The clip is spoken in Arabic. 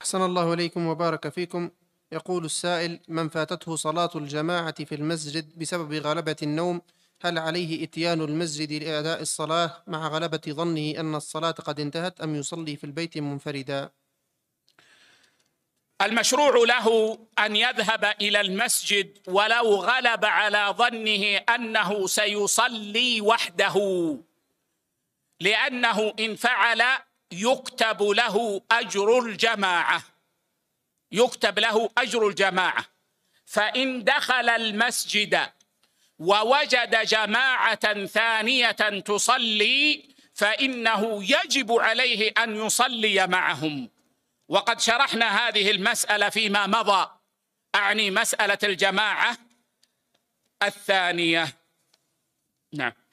أحسن الله إليكم وبارك فيكم يقول السائل من فاتته صلاة الجماعة في المسجد بسبب غلبة النوم هل عليه إتيان المسجد لأداء الصلاة مع غلبة ظنه أن الصلاة قد انتهت أم يصلي في البيت منفردا؟ المشروع له أن يذهب إلى المسجد ولو غلب على ظنه أنه سيصلي وحده لأنه إن فعل يكتب له أجر الجماعة يكتب له أجر الجماعة فإن دخل المسجد ووجد جماعة ثانية تصلي فإنه يجب عليه أن يصلي معهم وقد شرحنا هذه المسألة فيما مضى أعني مسألة الجماعة الثانية نعم